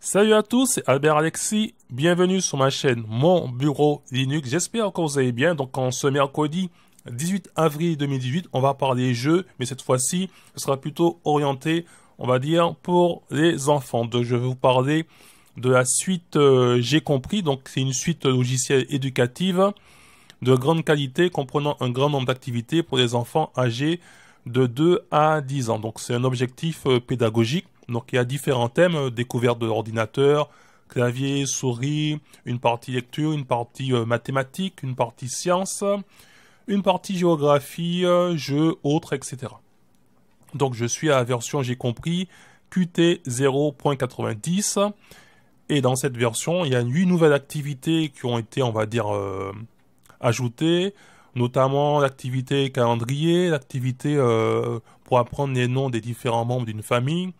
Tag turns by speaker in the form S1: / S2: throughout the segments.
S1: Salut à tous, c'est Albert Alexis. Bienvenue sur ma chaîne Mon Bureau Linux. J'espère que vous allez bien. Donc, en ce mercredi 18 avril 2018, on va parler jeux, mais cette fois-ci, ce sera plutôt orienté, on va dire, pour les enfants. Donc, je vais vous parler de la suite euh, J'ai compris. Donc, c'est une suite logicielle éducative de grande qualité comprenant un grand nombre d'activités pour les enfants âgés de 2 à 10 ans. Donc, c'est un objectif euh, pédagogique. Donc il y a différents thèmes, euh, découverte de l'ordinateur, clavier, souris, une partie lecture, une partie euh, mathématiques, une partie science, une partie géographie, euh, jeu, autres, etc. Donc je suis à la version, j'ai compris, QT 0.90. Et dans cette version, il y a huit nouvelles activités qui ont été, on va dire, ajoutées, notamment l'activité calendrier, l'activité pour apprendre les noms des différents membres d'une famille,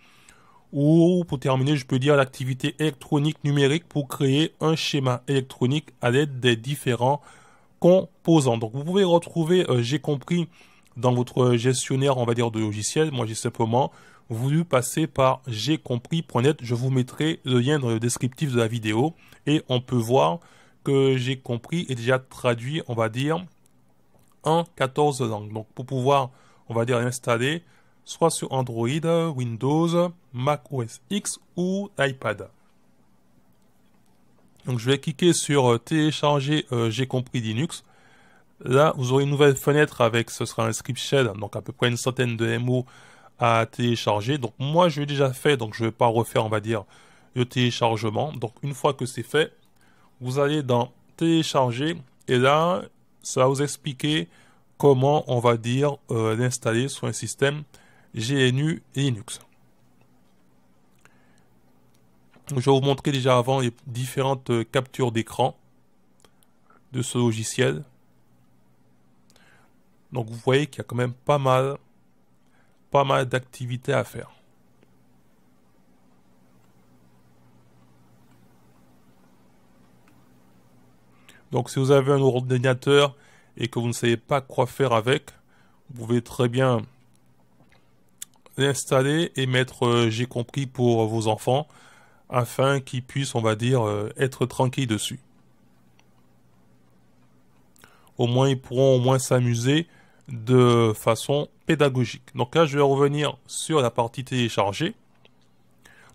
S1: ou pour terminer, je peux dire l'activité électronique numérique pour créer un schéma électronique à l'aide des différents composants. Donc vous pouvez retrouver, euh, j'ai compris, dans votre gestionnaire, on va dire, de logiciel. Moi, j'ai simplement voulu passer par j'ai compris.net. Je vous mettrai le lien dans le descriptif de la vidéo et on peut voir que j'ai compris est déjà traduit, on va dire, en 14 langues. Donc pour pouvoir, on va dire, l'installer, soit sur Android, Windows, Mac OS X ou iPad. Donc je vais cliquer sur euh, télécharger euh, j'ai compris Linux. Là, vous aurez une nouvelle fenêtre avec ce sera un script shell, donc à peu près une centaine de MO à télécharger. Donc moi, je l'ai déjà fait, donc je ne vais pas refaire, on va dire, le téléchargement. Donc une fois que c'est fait, vous allez dans télécharger et là, ça va vous expliquer comment on va dire euh, l'installer sur un système GNU Linux. je vais vous montrer déjà avant les différentes euh, captures d'écran de ce logiciel. Donc vous voyez qu'il y a quand même pas mal, pas mal d'activités à faire. Donc si vous avez un ordinateur et que vous ne savez pas quoi faire avec, vous pouvez très bien l'installer et mettre euh, j'ai compris pour vos enfants afin qu'ils puissent, on va dire, euh, être tranquilles dessus. Au moins, ils pourront au moins s'amuser de façon pédagogique. Donc là, je vais revenir sur la partie téléchargée.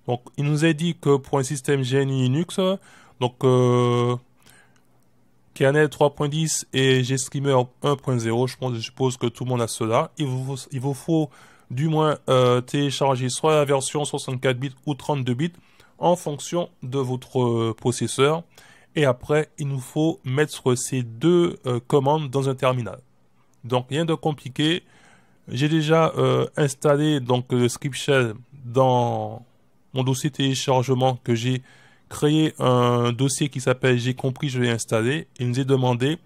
S1: Donc, il nous est dit que pour un système GNU Linux, donc euh, Kernel 3.10 et GStreamer 1.0, je, je suppose que tout le monde a cela. Il vous, il vous faut du moins euh, télécharger soit la version 64 bits ou 32 bits en fonction de votre euh, processeur. Et après, il nous faut mettre ces deux euh, commandes dans un terminal. Donc rien de compliqué. J'ai déjà installé donc le script shell dans mon dossier téléchargement que j'ai créé un dossier qui s'appelle J'ai compris, je l'ai installé. Il nous est demandé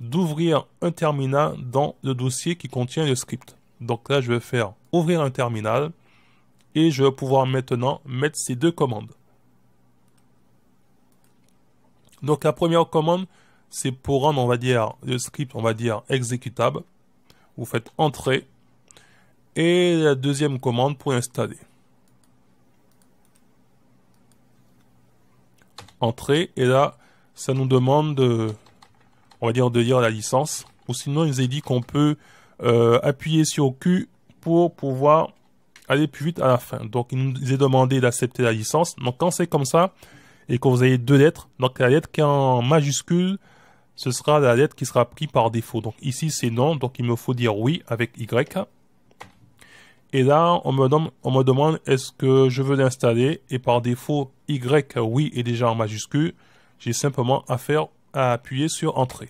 S1: d'ouvrir un terminal dans le dossier qui contient le script. Donc là, je vais faire ouvrir un terminal et je vais pouvoir maintenant mettre ces deux commandes. Donc la première commande, c'est pour rendre, on va dire, le script, on va dire, exécutable. Vous faites entrer et la deuxième commande pour installer. Entrée et là, ça nous demande on va dire, de lire la licence. Ou sinon, il nous est dit qu'on peut euh, appuyer sur Q pour pouvoir aller plus vite à la fin. Donc, il nous est demandé d'accepter la licence. Donc, quand c'est comme ça, et que vous avez deux lettres, donc la lettre qui est en majuscule, ce sera la lettre qui sera prise par défaut. Donc, ici, c'est non, donc il me faut dire oui avec Y. Et là, on me, demande est-ce que je veux l'installer, et par défaut, Y, oui, est déjà en majuscule. J'ai simplement à faire à appuyer sur Entrée.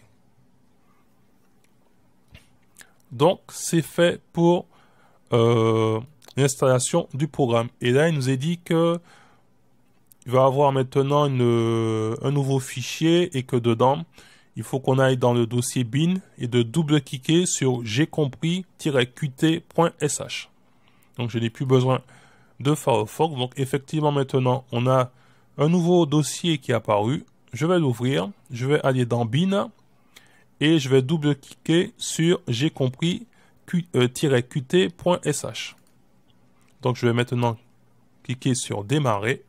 S1: Donc, c'est fait pour euh, l'installation du programme. Et là, il nous est dit que il va avoir maintenant euh, un nouveau fichier et que dedans, il faut qu'on aille dans le dossier bin et de double-cliquer sur j'ai compris-qt.sh. Donc, je n'ai plus besoin de Firefox. Donc, effectivement, maintenant, on a un nouveau dossier qui est apparu. Je vais l'ouvrir. Je vais aller dans bin et je vais double-cliquer sur j'ai compris qt.sh. Euh, Donc je vais maintenant cliquer sur démarrer.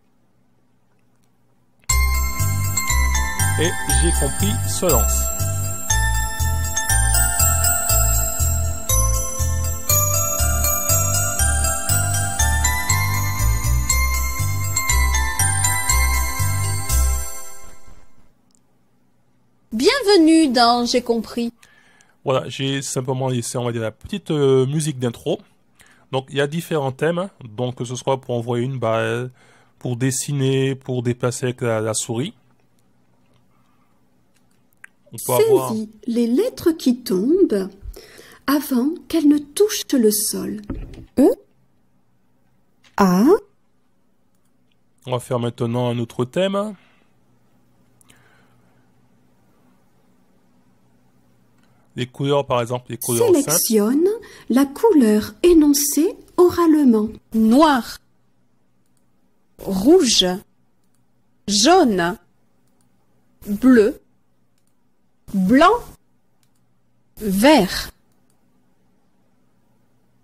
S1: Et j'ai compris se lance.
S2: j'ai compris.
S1: Voilà, j'ai simplement laissé, la petite euh, musique d'intro. Donc, il y a différents thèmes. Donc, que ce soit pour envoyer une balle, pour dessiner, pour déplacer avec la, souris. On peut avoir...
S2: les lettres qui tombent avant qu'elles ne touchent le sol. E A
S1: On va faire maintenant un autre thème. les couleurs, par exemple, les couleurs Sélectionne
S2: la couleur énoncée oralement. Noir, rouge, jaune, bleu, blanc, vert.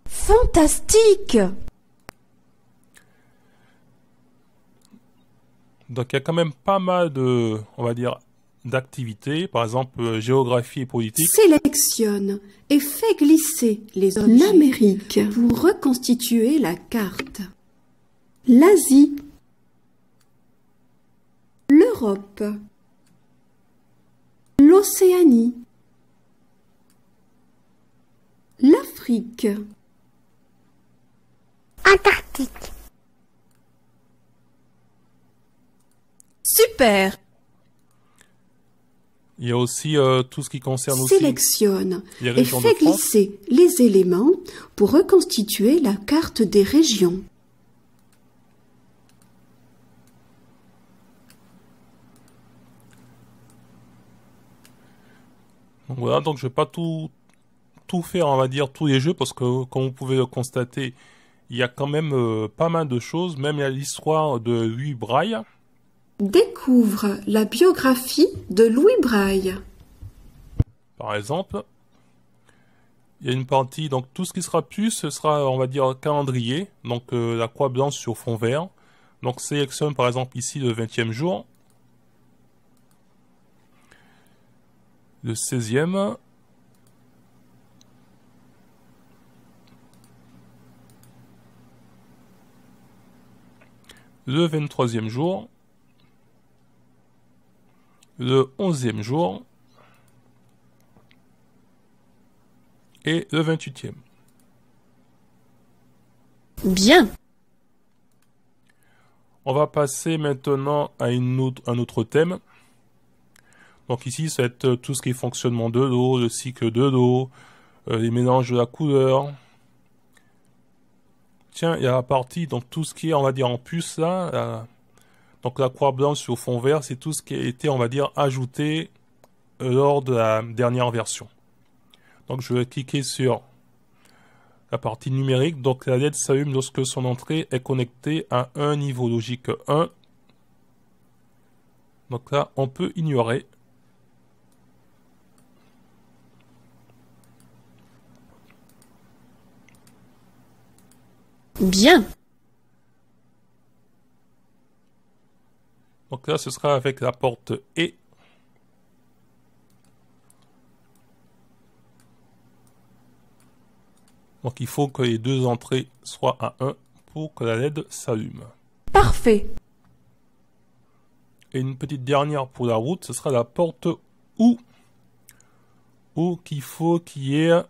S2: Fantastique
S1: Donc il y a quand même pas mal de, on va dire, d'activités, par exemple euh, géographie et politique.
S2: Sélectionne et fait glisser les objets l'Amérique pour reconstituer la carte. L'Asie. L'Europe. L'Océanie. L'Afrique. Antarctique. Super
S1: il y a aussi euh, tout ce qui concerne
S2: Sélectionne aussi les et fait glisser les éléments pour reconstituer la carte des régions.
S1: voilà, donc je vais pas tout, tout faire, on va dire, tous les jeux, parce que comme vous pouvez le constater, il y a quand même euh, pas mal de choses, même l'histoire de Louis Braille.
S2: Découvre la biographie de Louis Braille.
S1: Par exemple, il y a une partie, donc tout ce qui sera plus, ce sera, on va dire, calendrier, donc euh, la croix blanche sur fond vert. Donc sélectionne par exemple ici le 20e jour, le 16e, le 23e jour, le e jour et le 28e Bien. On va passer maintenant à une autre, un autre thème. Donc ici, c'est euh, tout ce qui est fonctionnement de l'eau, le cycle de l'eau, euh, les mélanges de la couleur. Tiens, il y a la partie, donc tout ce qui est, on va dire, en puce, là, donc la croix blanche sur fond vert, c'est tout ce qui a été, on va dire, ajouté euh, lors de la dernière version. Donc je vais cliquer sur la partie numérique. Donc la LED s'allume lorsque son entrée est connectée à un niveau logique 1. Donc là, on peut ignorer. Bien. Donc là, ce sera avec la porte E. Donc il faut que les deux entrées soient à 1 pour que la LED s'allume. Parfait. Et une petite dernière pour la route, ce sera la porte OU. OU qu'il faut qu'il y ait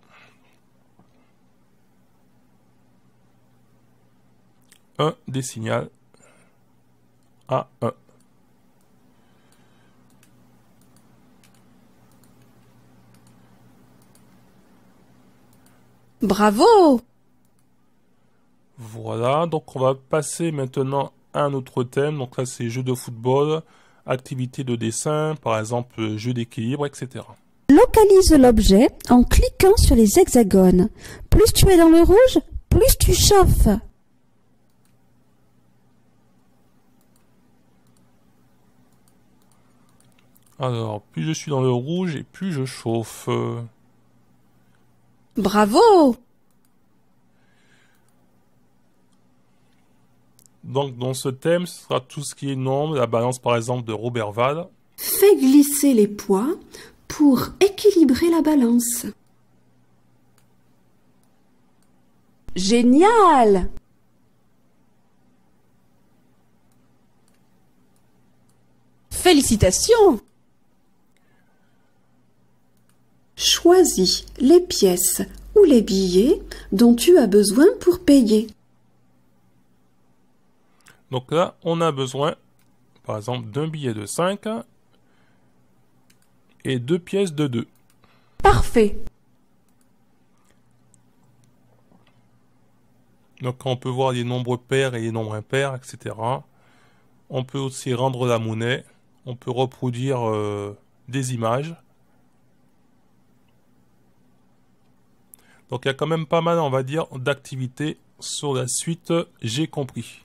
S1: un des signaux à 1.
S2: Bravo
S1: Voilà, donc on va passer maintenant à un autre thème. Donc là, c'est jeu de football, activité de dessin, par exemple euh, jeu d'équilibre, etc.
S2: Localise l'objet en cliquant sur les hexagones. Plus tu es dans le rouge, plus tu chauffes.
S1: Alors, plus je suis dans le rouge et plus je chauffe.
S2: Bravo
S1: Donc dans ce thème, ce sera tout ce qui est nombre, la balance par exemple de Robert Val.
S2: Fais glisser les poids pour équilibrer la balance. Génial Félicitations Choisis les pièces ou les billets dont tu as besoin pour payer.
S1: Donc là, on a besoin, par exemple, d'un billet de 5 et deux pièces de 2. Parfait. Donc on peut voir les nombres pairs et les nombres impairs, etc. On peut aussi rendre la monnaie. On peut reproduire euh, des images. Donc il y a quand même pas mal, on va dire, d'activités sur la suite, j'ai compris.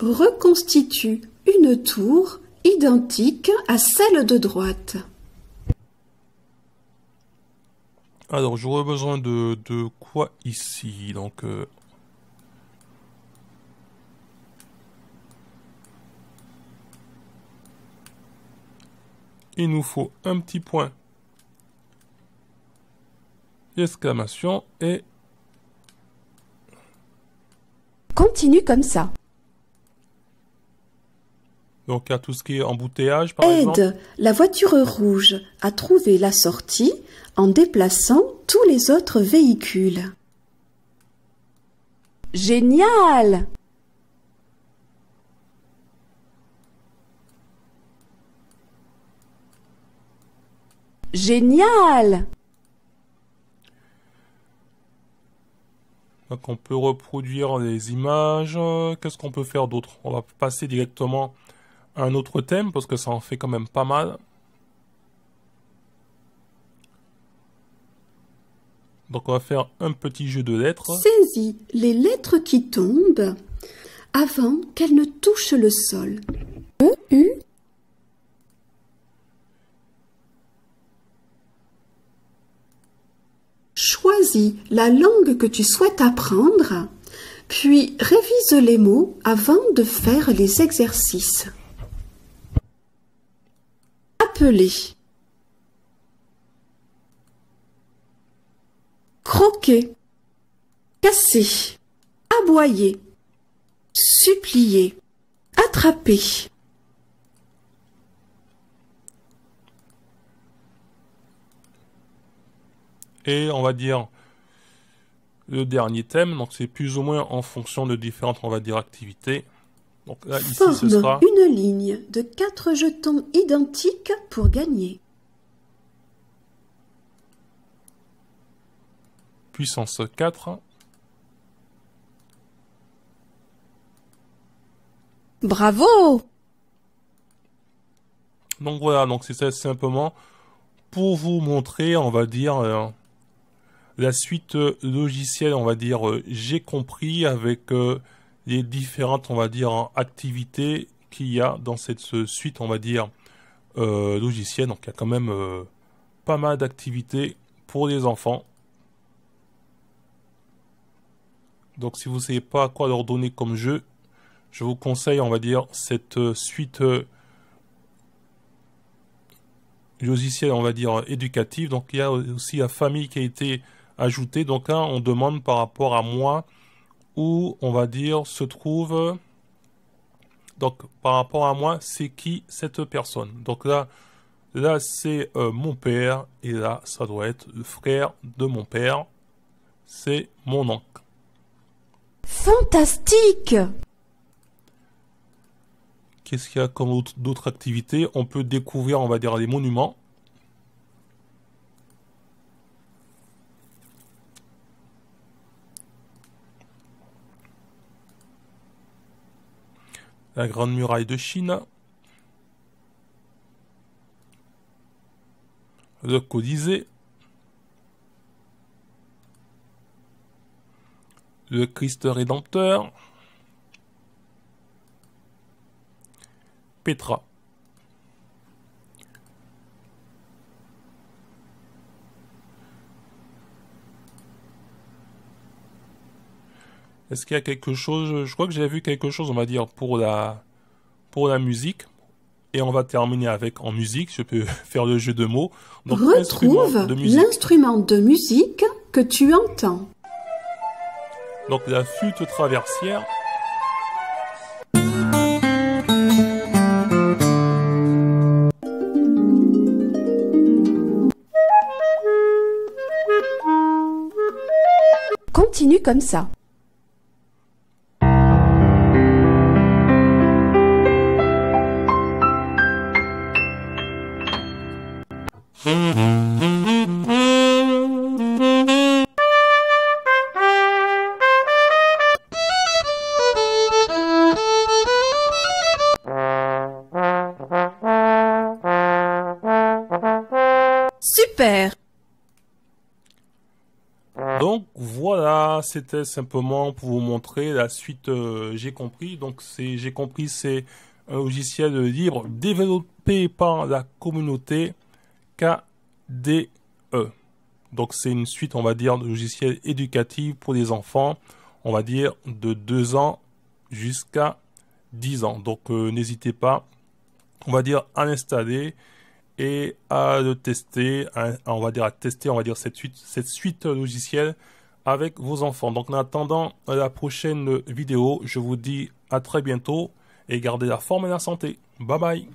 S2: Reconstitue une tour identique à celle de droite.
S1: Alors j'aurais besoin de, quoi ici Donc euh, il nous faut un petit point exclamation et...
S2: Continue comme ça.
S1: Donc à tout ce qui est embouteillage par Aide
S2: la voiture rouge à trouver la sortie en déplaçant tous les autres véhicules. Génial Génial
S1: Donc on peut reproduire les images. Qu'est-ce qu'on peut faire d'autre On va passer directement à un autre thème parce que ça en fait quand même pas mal. Donc on va faire un petit jeu de lettres.
S2: Saisis les lettres qui tombent avant qu'elles ne touchent le sol. E, la langue que tu souhaites apprendre, puis révise les mots avant de faire les exercices. Appeler. Croquer. Casser. Aboyer. Supplier. Attraper.
S1: Et on va dire le dernier thème, donc c'est plus ou moins en fonction de différentes, on va dire, activités. Donc là, ici, ce sera...
S2: une ligne de quatre jetons identiques pour gagner.
S1: Puissance 4.
S2: Bravo
S1: Donc voilà, donc c'est ça simplement pour vous montrer, on va dire, euh, la suite euh, logicielle, on va dire, euh, j'ai compris avec euh, les différentes, on va dire, activités qu'il y a dans cette suite, on va dire, logicielle. Donc il y a quand même pas mal d'activités pour les enfants. Donc si vous ne savez pas à quoi leur donner comme jeu, je vous conseille, on va dire, cette suite logicielle, on va dire, éducative. Donc il y a aussi la famille qui a été Ajouter, Donc là, on demande par rapport à moi où, on va dire, se trouve... Donc par rapport à moi, c'est qui cette personne Donc là, là c'est euh, mon père et là, ça doit être le frère de mon père. C'est mon oncle.
S2: Fantastique
S1: Qu'est-ce qu'il y a comme d'autres activités On peut découvrir, on va dire, des monuments. la Grande Muraille de Chine, le Codisée, le Christ Rédempteur, Petra. Est-ce qu'il y a quelque chose Je crois que j'ai vu quelque chose, on va dire, pour la, pour la musique. Et on va terminer avec en musique. Je peux faire le jeu de mots. Retrouve l'instrument
S2: de, de musique que tu entends.
S1: Donc la flûte traversière.
S2: Continue comme ça. Super
S1: donc voilà, c'était simplement pour vous montrer la suite euh, J'ai compris. Donc c'est J'ai compris, c'est un logiciel libre développé par la communauté KDE. Donc c'est une suite, on va dire, de logiciels éducatifs pour les enfants, on va dire de 2 ans jusqu'à 10 ans. Donc euh, n'hésitez pas, on va dire, à l'installer et à le tester, on va dire à tester, on va dire cette suite, cette suite logicielle avec vos enfants. Donc en attendant la prochaine vidéo, je vous dis à très bientôt et gardez la forme et la santé. Bye bye